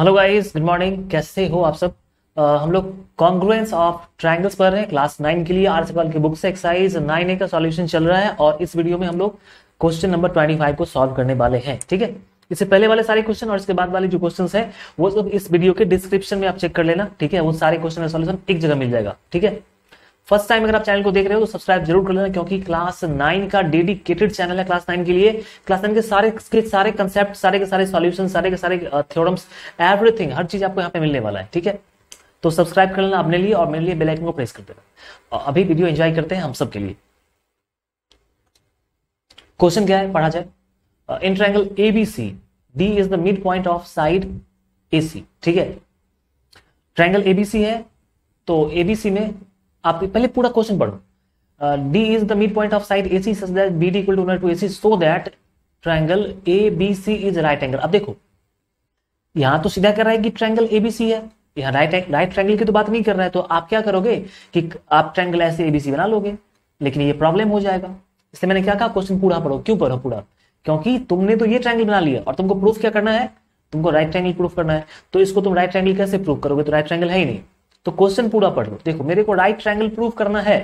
hello guys good morning कैसे हो आप सब आ, हम लोग कॉन्ग्रुएंस ऑफ ट्रायंगल्स पढ़ रहे हैं क्लास नाइन के लिए आर सवाल की बुक से एक्सरसाइज नाइन ए का सॉल्यूशन चल रहा है और इस वीडियो में हम लोग क्वेश्चन नंबर ट्वेंटी फाइव को सॉल्व करने वाले हैं ठीक है इससे पहले वाले सारे क्वेश्चन और इसके बाद वाले जो क्वेश्चन है वो सब इस वीडियो के डिस्क्रिप्शन में आप चेक कर लेना ठीक है वो सारे क्वेश्चन का सोल्यूशन एक जगह मिल जाएगा ठीक है फर्स्ट टाइम अगर आप चैनल को देख रहे हो तो सब्सक्राइब जरूर कर लेना क्योंकि क्लास नाइन का डेडिकेटेड चैनल है क्लास नाइन के लिए क्लास नाइन के सारे के सारे कंसेप्ट सारे के सारे सॉल्यूशन सारे के सारे थ्योरम्स एवरीथिंग हर चीज आपको यहाँ पे मिलने वाला है ठीक है तो सब्सक्राइब कर लेना अपने लिए और मेरे लिए बेल आइकन को प्रेस कर देना और अभी वीडियो एंजॉय करते हैं हम सब के लिए क्वेश्चन क्या है पढ़ा जाए in triangle ABC D is the mid point of side AC ठीक है ट्रायंगल एबीसी है तो एबीसी में आप पहले पूरा क्वेश्चन पढ़ो D is the mid point of side A C such that B D equal to two A C so that triangle A B C is right angle अब देखो यहां तो सीधा कर रहा है कि ट्राइंगल ए बी सी है यहाँ राइट राइट ट्राइंगल की तो बात नहीं कर रहा है तो आप क्या करोगे कि आप ट्राइंगल ऐसे एबीसी बना लोगे लेकिन ये प्रॉब्लम हो जाएगा इसलिए मैंने क्या कहा क्वेश्चन पूरा पढ़ो क्यों पढ़ो पूरा क्योंकि तुमने तो ये ट्राइंगल बना लिया और तुमको प्रूफ क्या करना है तुमको राइट ट्राइंगल प्रूफ करना है तो इसको तुम राइट ट्राइंगल कैसे प्रूफ करोगे तो राइट ट्राइंगल है ही नहीं तो क्वेश्चन पूरा पढ़ लो देखो मेरे को राइट ट्रैंगल प्रूफ करना है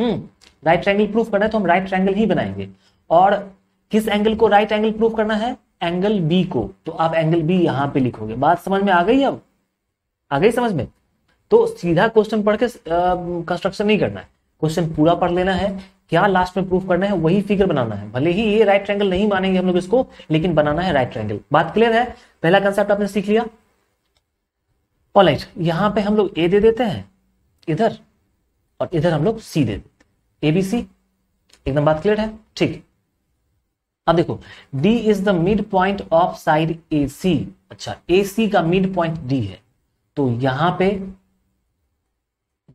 हम्म राइट ट्रैंगल प्रूफ करना है तो हम राइट ट्रैंगल ही बनाएंगे और किस एंगल को राइट एंगल प्रूफ करना है एंगल बी को तो आप एंगल बी यहां पे लिखोगे बात समझ में आ गई अब आ गई समझ में तो सीधा क्वेश्चन पढ़ के कंस्ट्रक्शन नहीं करना है क्वेश्चन पूरा पढ़ लेना है क्या लास्ट में प्रूफ करना है वही फिगर बनाना है भले ही ये राइट ट्रैंगल नहीं मानेंगे हम लोग इसको लेकिन बनाना है राइट ट्रैंगल बात क्लियर है पहला कंसेप्ट आपने सीख लिया ऑलाइट यहां पे हम लोग ए दे देते हैं इधर और इधर हम लोग सी दे देते ए बी सी एकदम बात क्लियर है ठीक अब देखो D is the mid point of side A C अच्छा ए सी का मिड पॉइंट डी है तो यहां पे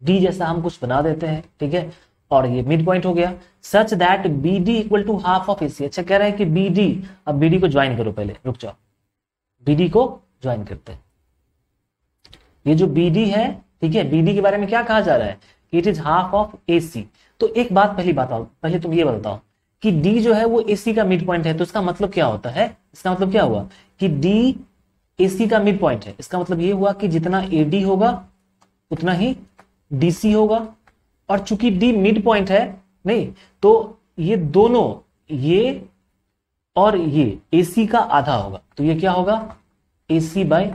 डी जैसा हम कुछ बना देते हैं ठीक है और ये मिड पॉइंट हो गया such that B D equal to half of A C अच्छा कह रहे हैं कि बी डी अब बी डी को ज्वाइन करो पहले रुक जाओ बी डी को ज्वाइन करते हैं ये जो डी है ठीक है डी के बारे में क्या कहा जा रहा है it is half of A C तो एक बात पहली बात पहले तुम ये बताओ कि डी जो है वो ए सी का मिड पॉइंट है तो इसका मतलब क्या होता है इसका मतलब क्या हुआ कि डी ए सी का मिड पॉइंट है इसका मतलब ये हुआ कि जितना ए डी होगा उतना ही डी सी होगा और चूंकि डी मिड पॉइंट है नहीं तो ये दोनों ये और ये ए सी का आधा होगा तो ये क्या होगा ए सी बाई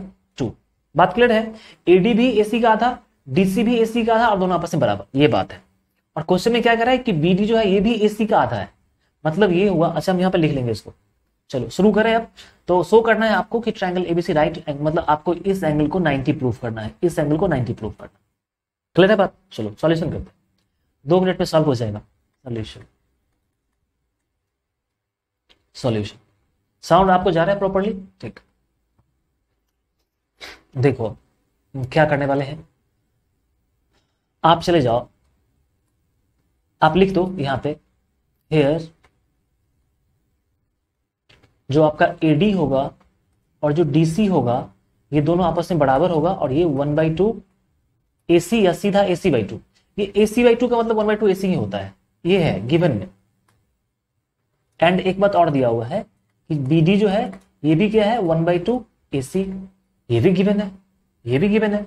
बात क्लियर है एडी भी एसी का आधा डीसी भी एसी का आधा और दोनों आपस में बराबर ये बात है और क्वेश्चन में क्या कह रहा है कि बीडी जो है ये भी एसी का आधा है मतलब ये हुआ अच्छा हम यहाँ पर लिख लेंगे इसको चलो शुरू करें अब तो शो करना है आपको कि ट्रायंगल एबीसी राइट मतलब आपको इस एंगल को 90 प्रूफ करना है इस एंगल को 90 प्रूफ करना क्लियर है बात चलो सॉल्यूशन करते हैं दो मिनट में सॉल्व हो जाएगा सॉल्यूशन सॉल्यूशन साउंड आपको जा रहा है प्रॉपरली ठीक देखो क्या करने वाले हैं आप चले जाओ आप लिख दो यहां पे हेयर जो आपका एडी होगा और जो डीसी होगा ये दोनों आपस में बराबर होगा और ये वन बाई टू ए या सीधा ए सी बाई टू ये ए सी बाई टू का मतलब वन बाई टू ए ही होता है ये है गिवन में एंड एक बात और दिया हुआ है कि बी डी जो है ये भी क्या है one by two A C ये भी गिवन है ये भी गिवन है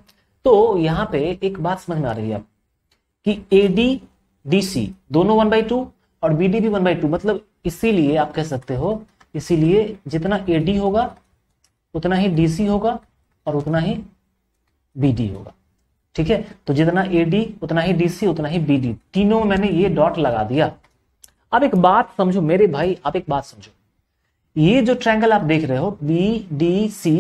तो यहां पे एक बात समझ में आ रही है आप कि ए डी डी सी दोनों वन बाई टू और बी डी भी वन बाई टू मतलब इसीलिए आप कह सकते हो इसीलिए जितना ए डी होगा उतना ही डी सी होगा और उतना ही बी डी होगा ठीक है तो जितना ए डी उतना ही डी सी उतना ही बी डी तीनों मैंने ये डॉट लगा दिया अब एक बात समझो मेरे भाई आप एक बात समझो ये जो ट्रायंगल आप देख रहे हो बी डी सी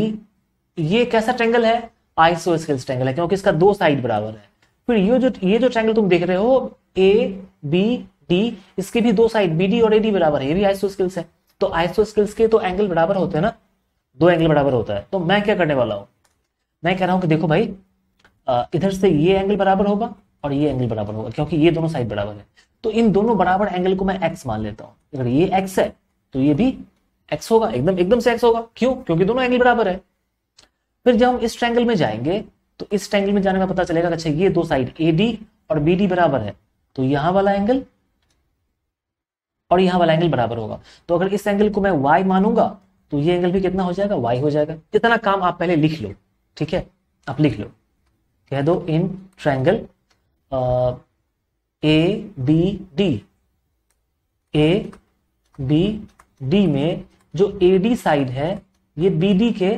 ये कैसा ट्रेंगल है आइसोस्केल्स ट्रेंगल है क्योंकि इसका दो साइड बराबर है फिर ये जो ये जो ट्रेंगल तुम देख रहे हो ए बी डी इसके भी दो साइड बी डी और ए डी बराबर है ये भी आइसोस्केल्स है तो आइसोस्केल्स के तो एंगल बराबर होते हैं ना दो एंगल बराबर होता है तो मैं क्या करने वाला हूँ मैं कह रहा हूँ कि देखो भाई इधर से ये एंगल बराबर होगा और ये एंगल बराबर होगा क्योंकि ये दोनों साइड बराबर है तो इन दोनों बराबर एंगल को मैं एक्स मान लेता हूँ अगर ये एक्स है तो ये भी एक्स होगा एकदम एकदम से एक्स होगा क्यों क्योंकि दोनों एंगल बराबर है फिर जब हम इस ट्रैंगल में जाएंगे तो इस ट्रैंगल में जाने का पता चलेगा अच्छा ये दो साइड ए डी और बी डी बराबर है तो यहां वाला एंगल और यहां वाला एंगल बराबर होगा तो अगर इस एंगल को मैं वाई मानूंगा तो ये एंगल भी कितना हो जाएगा वाई हो जाएगा इतना काम आप पहले लिख लो ठीक है आप लिख लो कह दो in triangle A B D A B D में जो ए डी साइड है ये बी डी के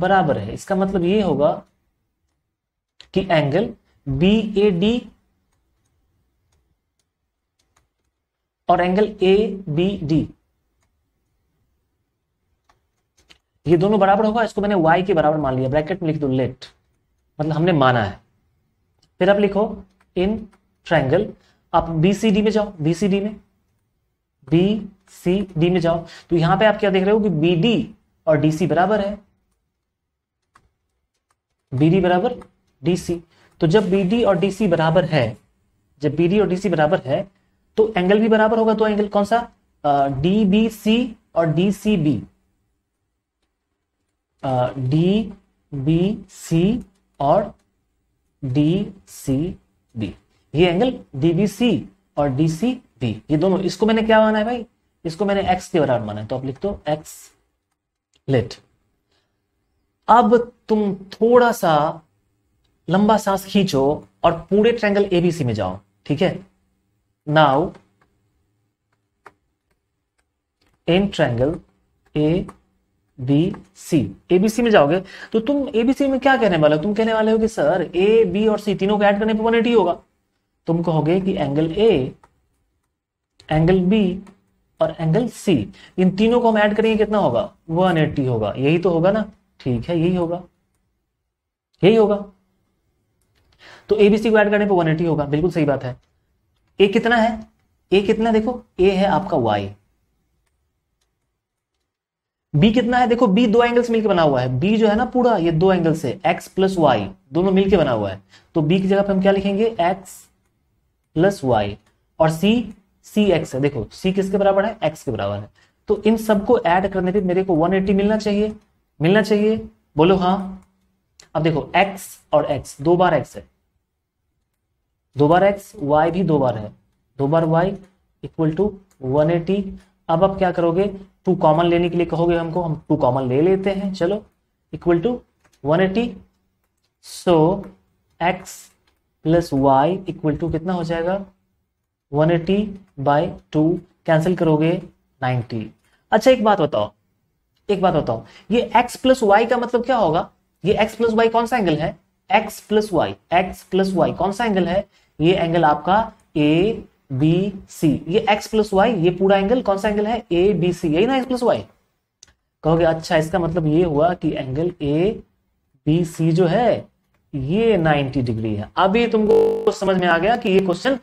बराबर है इसका मतलब ये होगा कि एंगल बी ए डी और एंगल ए बी डी ये दोनों बराबर होगा इसको मैंने y के बराबर मान लिया ब्रैकेट में लिख दो लेट मतलब हमने माना है फिर आप लिखो इन ट्रायंगल आप बी सी डी में जाओ बी सी डी में बी सी डी में जाओ तो यहां पे आप क्या देख रहे हो कि बी डी और डी सी बराबर है बी डी बराबर डी सी तो जब बी डी और डी सी बराबर है जब बी डी और डी सी बराबर है तो एंगल भी बराबर होगा तो एंगल कौन सा डी बी सी और D C B D B C और डी सी बी ये एंगल डी बी सी और डी सी बी ये दोनों इसको मैंने क्या माना है भाई इसको मैंने एक्स के बराबर माना है तो आप लिख दो एक्स लेट अब तुम थोड़ा सा लंबा सांस खींचो और पूरे ट्रैंगल एबीसी में जाओ ठीक है now in triangle A B C ABC में जाओगे तो तुम एबीसी में क्या कहने वाले हो तुम कहने वाले हो कि सर ए बी और सी तीनों को ऐड करने पर वन एटी होगा तुम कहोगे कि एंगल ए एंगल बी और एंगल सी इन तीनों को हम ऐड करेंगे कितना होगा 180 होगा यही तो होगा ना ठीक है यही होगा यही होगा तो एबीसी को ऐड करने पर वन एटी होगा बिल्कुल सही बात है ए कितना है ए कितना देखो ए है आपका वाई बी कितना है देखो बी दो एंगल्स मिलकर बना हुआ है बी जो है ना पूरा ये दो एंगल से एक्स प्लस वाई दोनों मिलकर बना हुआ है तो बी की जगह पर हम क्या लिखेंगे एक्स प्लस वाई और सी सी एक्स है देखो सी किसके बराबर है एक्स के बराबर है तो इन सबको ऐड करने पे मेरे को 180 मिलना चाहिए मिलना चाहिए बोलो हाँ अब देखो x और x दो बार x है दो बार x y भी दो बार है दो बार y equal to one eighty अब आप क्या करोगे टू कॉमन लेने के लिए कहोगे हमको हम टू कॉमन ले लेते हैं चलो equal to one eighty so x plus y equal to कितना हो जाएगा one eighty by two cancel करोगे नाइनटी अच्छा एक बात बताओ एक बात बताओ ये x प्लस वाई का मतलब क्या होगा ये x प्लस वाई कौन सा एंगल है x plus y x plus y कौन सा एंगल है ये एंगल आपका ए बी सी ये x प्लस वाई ये पूरा एंगल कौन सा एंगल है ए बी सी यही ना x प्लस वाई कहोगे अच्छा इसका मतलब ये हुआ कि एंगल ए बी सी जो है ये 90 डिग्री है अभी तुमको समझ में आ गया कि ये क्वेश्चन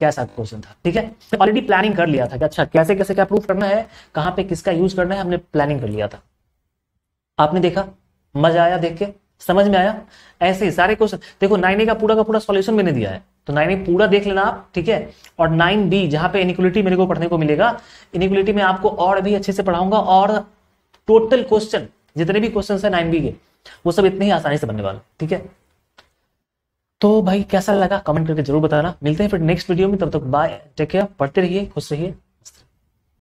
कैसा क्वेश्चन था ठीक है तो ऑलरेडी प्लानिंग कर लिया था कि अच्छा कैसे कैसे क्या प्रूफ करना है कहाँ पे किसका यूज करना है हमने प्लानिंग कर लिया था आपने देखा मजा आया देख के समझ में आया ऐसे ही सारे क्वेश्चन देखो नाइन ए का पूरा का पूरा सॉल्यूशन मैंने दिया है तो नाइन ए पूरा देख लेना आप ठीक है और नाइन बी जहां पे इनिक्वलिटी मेरे को पढ़ने को मिलेगा इनिक्वलिटी में आपको और भी अच्छे से पढ़ाऊंगा और टोटल क्वेश्चन जितने भी क्वेश्चन है नाइन बी के वो सब इतने ही आसानी से बनने वाले ठीक है तो भाई कैसा लगा कमेंट करके जरूर बताना मिलते हैं फिर नेक्स्ट वीडियो में तब तक बाय टेक केयर पढ़ते रहिए खुश रहिए